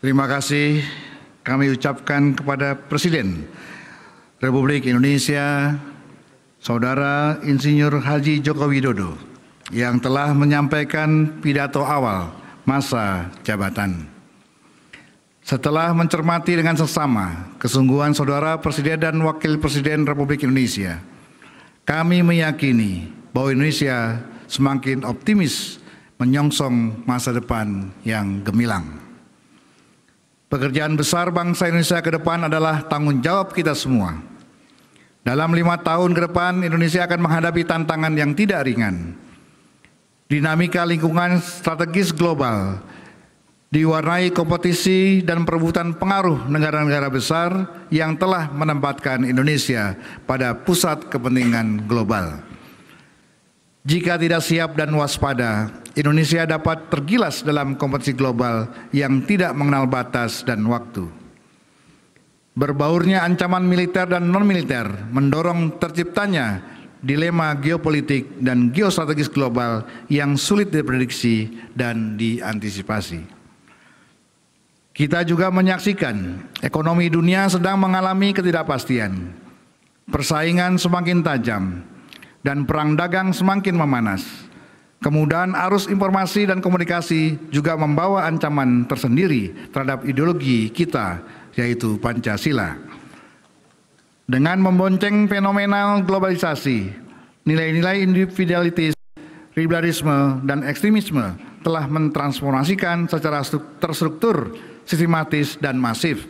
Terima kasih kami ucapkan kepada Presiden Republik Indonesia Saudara Insinyur Haji Joko Widodo yang telah menyampaikan pidato awal masa jabatan. Setelah mencermati dengan sesama kesungguhan Saudara Presiden dan Wakil Presiden Republik Indonesia, kami meyakini bahwa Indonesia semakin optimis menyongsong masa depan yang gemilang. Pekerjaan besar bangsa Indonesia ke depan adalah tanggung jawab kita semua. Dalam lima tahun ke depan, Indonesia akan menghadapi tantangan yang tidak ringan. Dinamika lingkungan strategis global diwarnai kompetisi dan perebutan pengaruh negara-negara besar yang telah menempatkan Indonesia pada pusat kepentingan global. Jika tidak siap dan waspada, Indonesia dapat tergilas dalam kompetisi global yang tidak mengenal batas dan waktu. Berbaurnya ancaman militer dan non-militer mendorong terciptanya dilema geopolitik dan geostrategis global yang sulit diprediksi dan diantisipasi. Kita juga menyaksikan ekonomi dunia sedang mengalami ketidakpastian. Persaingan semakin tajam dan perang dagang semakin memanas. Kemudian arus informasi dan komunikasi juga membawa ancaman tersendiri terhadap ideologi kita, yaitu Pancasila. Dengan membonceng fenomenal globalisasi, nilai-nilai individualitis, liberalisme, dan ekstremisme telah mentransformasikan secara terstruktur, sistematis, dan masif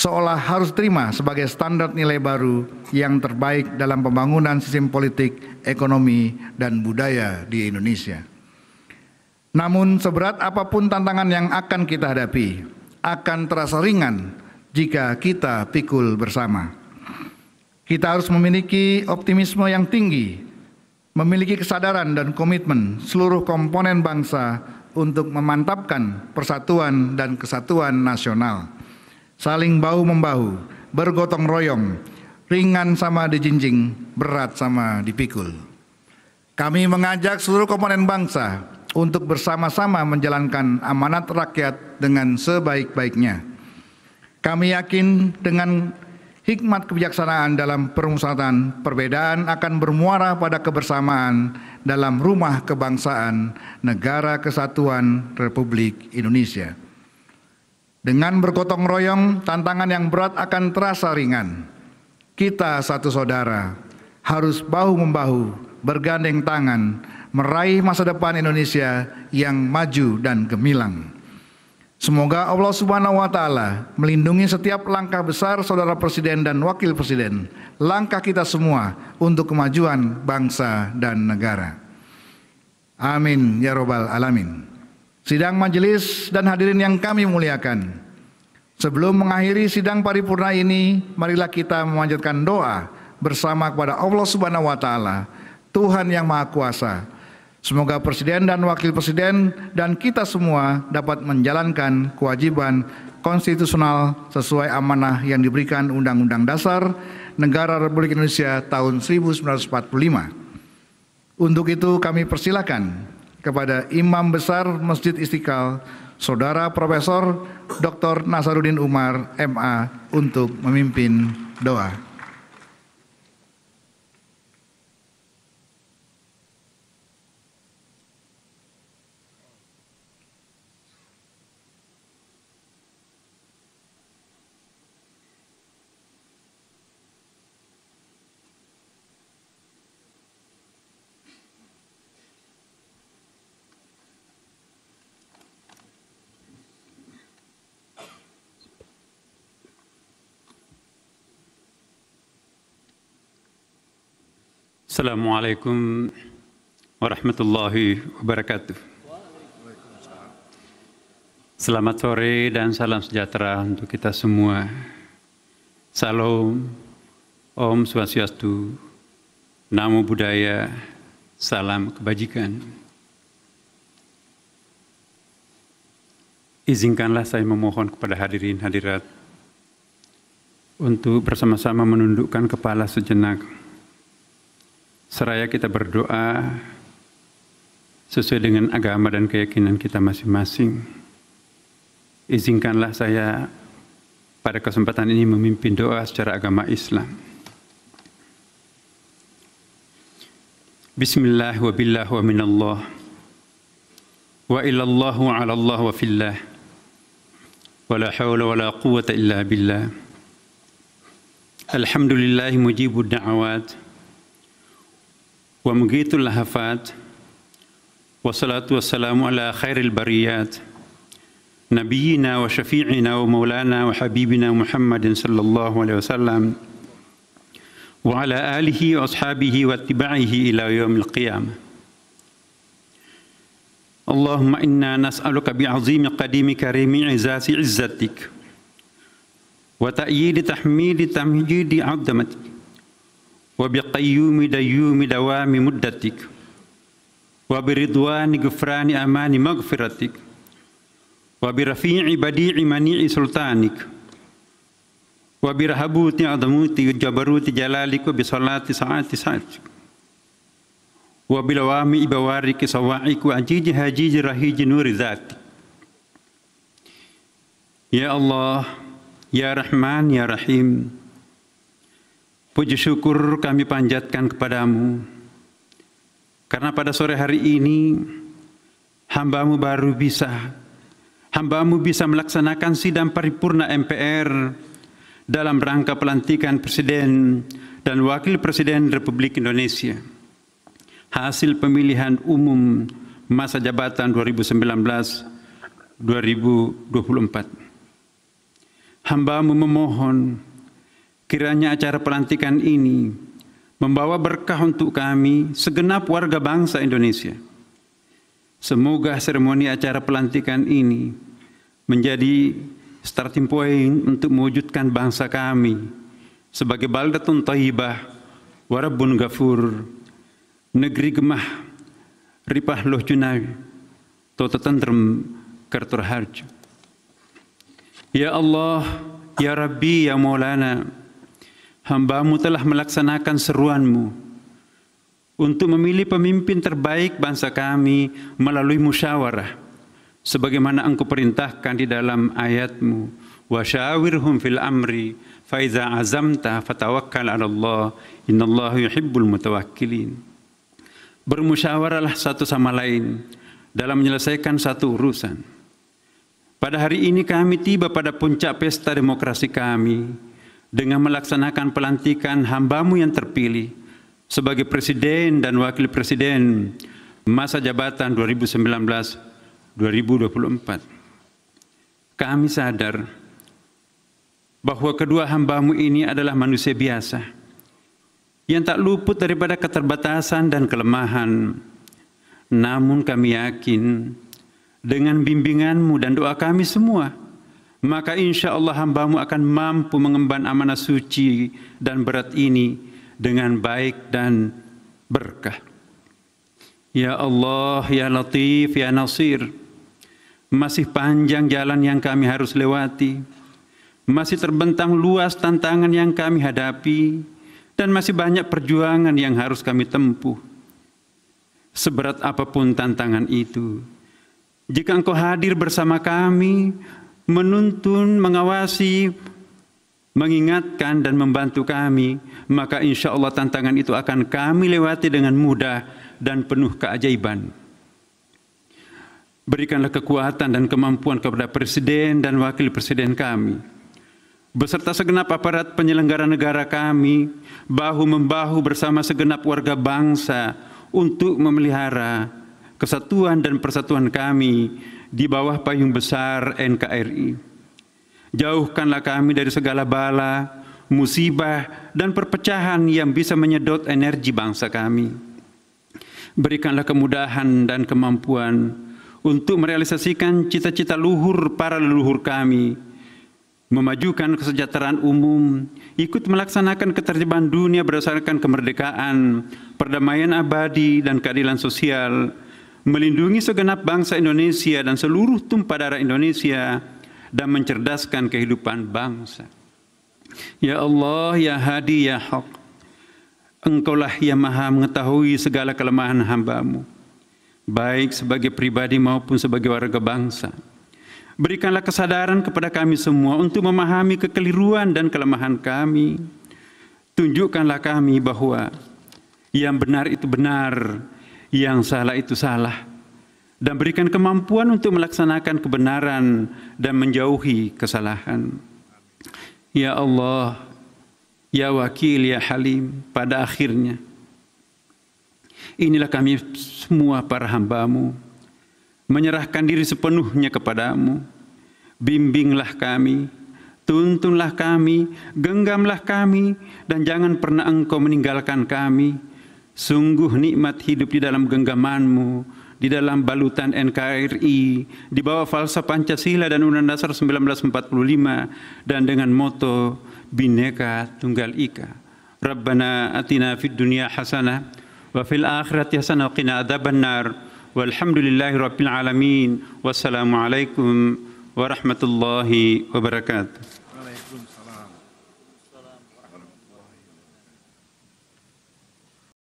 seolah harus terima sebagai standar nilai baru yang terbaik dalam pembangunan sistem politik, ekonomi, dan budaya di Indonesia. Namun seberat apapun tantangan yang akan kita hadapi, akan terasa ringan jika kita pikul bersama. Kita harus memiliki optimisme yang tinggi, memiliki kesadaran dan komitmen seluruh komponen bangsa untuk memantapkan persatuan dan kesatuan nasional saling bau membahu, bergotong royong, ringan sama dijinjing, berat sama dipikul. Kami mengajak seluruh komponen bangsa untuk bersama-sama menjalankan amanat rakyat dengan sebaik-baiknya. Kami yakin dengan hikmat kebijaksanaan dalam permusatan, perbedaan akan bermuara pada kebersamaan dalam rumah kebangsaan Negara Kesatuan Republik Indonesia. Dengan bergotong royong, tantangan yang berat akan terasa ringan. Kita satu saudara harus bahu-membahu, bergandeng tangan, meraih masa depan Indonesia yang maju dan gemilang. Semoga Allah Subhanahu wa taala melindungi setiap langkah besar saudara presiden dan wakil presiden, langkah kita semua untuk kemajuan bangsa dan negara. Amin ya robbal alamin. Sidang majelis dan hadirin yang kami muliakan. Sebelum mengakhiri sidang paripurna ini, marilah kita memanjatkan doa bersama kepada Allah Subhanahu wa taala, Tuhan yang Maha Kuasa. Semoga presiden dan wakil presiden dan kita semua dapat menjalankan kewajiban konstitusional sesuai amanah yang diberikan Undang-Undang Dasar Negara Republik Indonesia tahun 1945. Untuk itu kami persilakan kepada Imam Besar Masjid Istiqlal, Saudara Profesor Dr. Nasaruddin Umar, MA, untuk memimpin doa. Assalamualaikum warahmatullahi wabarakatuh. Selamat sore dan salam sejahtera untuk kita semua. Salam, Om Swastiastu, Namo Buddhaya, Salam Kebajikan. Izinkanlah saya memohon kepada hadirin hadirat untuk bersama-sama menundukkan kepala sejenak seraya kita berdoa sesuai dengan agama dan keyakinan kita masing-masing. Izinkanlah saya pada kesempatan ini memimpin doa secara agama Islam. Bismillah wa billah wa minallah wa ilallah wa ala Allah wa fillah wa la hawla wa la quwata illa billah Alhamdulillahi mujibu da'awat ومجيت اللهفات والصلاة والسلام على خير البريات نبينا وشفيعنا ومولانا وحبيبنا محمد صلى الله عليه وسلم وعلى آله وأصحابه واتباعه إلى يوم القيامة اللهم إنا نسألك بعظيم قديم كريم عزاز عزتك وتأييد تحميد تمجيد عظمتك وبقيوم ديوم دوام مدتك وبرضوان غفران أمان مغفرتك وبرفيع بديع منيع سلطانك وبرهبوت عظموت جبروت جلالك وبصلاة ساعات ساعتك وبلوام بوارك صواعك وعجيج هجيج رهيج نور ذاتك يا الله يا رحمن يا رحيم Puji syukur kami panjatkan kepadamu, karena pada sore hari ini hambamu baru bisa, hambamu bisa melaksanakan sidang paripurna MPR dalam rangka pelantikan Presiden dan Wakil Presiden Republik Indonesia. Hasil pemilihan umum masa jabatan 2019-2024. Hambamu memohon Kiranya acara pelantikan ini membawa berkah untuk kami, segenap warga bangsa Indonesia. Semoga seremoni acara pelantikan ini menjadi starting point untuk mewujudkan bangsa kami sebagai baldatun taibah, warabun gafur, negeri gemah, ripah loh junawi, tota tentrem kartur harjo. Ya Allah, Ya Rabbi, Ya Maulana, hambamu telah melaksanakan seruanmu untuk memilih pemimpin terbaik bangsa kami melalui musyawarah sebagaimana engkau perintahkan di dalam ayatmu wasyawirhum fil amri fa iza azamta fatawakkal 'ala Allah innallahu yuhibbul mutawakkilin bermusyawarahlah satu sama lain dalam menyelesaikan satu urusan pada hari ini kami tiba pada puncak pesta demokrasi kami dengan melaksanakan pelantikan hambamu yang terpilih sebagai Presiden dan Wakil Presiden masa jabatan 2019-2024. Kami sadar bahwa kedua hambamu ini adalah manusia biasa yang tak luput daripada keterbatasan dan kelemahan. Namun kami yakin dengan bimbinganmu dan doa kami semua, maka insya Allah hambamu akan mampu mengemban amanah suci dan berat ini dengan baik dan berkah. Ya Allah, Ya Latif, Ya Nasir, masih panjang jalan yang kami harus lewati, masih terbentang luas tantangan yang kami hadapi, dan masih banyak perjuangan yang harus kami tempuh. Seberat apapun tantangan itu, jika Engkau hadir bersama kami, menuntun, mengawasi, mengingatkan dan membantu kami, maka insya Allah tantangan itu akan kami lewati dengan mudah dan penuh keajaiban. Berikanlah kekuatan dan kemampuan kepada Presiden dan Wakil Presiden kami, beserta segenap aparat penyelenggara negara kami, bahu-membahu bersama segenap warga bangsa untuk memelihara kesatuan dan persatuan kami di bawah payung besar NKRI. Jauhkanlah kami dari segala bala, musibah, dan perpecahan yang bisa menyedot energi bangsa kami. Berikanlah kemudahan dan kemampuan untuk merealisasikan cita-cita luhur para leluhur kami, memajukan kesejahteraan umum, ikut melaksanakan ketertiban dunia berdasarkan kemerdekaan, perdamaian abadi, dan keadilan sosial, melindungi segenap bangsa Indonesia dan seluruh tumpah darah Indonesia dan mencerdaskan kehidupan bangsa. Ya Allah, ya Hadi, ya Engkau Engkaulah yang maha mengetahui segala kelemahan hambamu, baik sebagai pribadi maupun sebagai warga bangsa. Berikanlah kesadaran kepada kami semua untuk memahami kekeliruan dan kelemahan kami. Tunjukkanlah kami bahwa yang benar itu benar, yang salah itu salah dan berikan kemampuan untuk melaksanakan kebenaran dan menjauhi kesalahan. Ya Allah, ya Wakil, ya Halim, pada akhirnya inilah kami semua para hambamu menyerahkan diri sepenuhnya kepadamu. Bimbinglah kami, tuntunlah kami, genggamlah kami, dan jangan pernah engkau meninggalkan kami Sungguh nikmat hidup di dalam genggamanmu, di dalam balutan NKRI, di bawah falsafah Pancasila dan Undang Dasar 1945 dan dengan moto bineka Tunggal Ika. Rabbana atina fid dunya hasanah wa fil akhirati hasanah wa qina adzaban nar. Walhamdulillahi rabbil alamin. Wassalamu alaikum warahmatullahi wabarakatuh.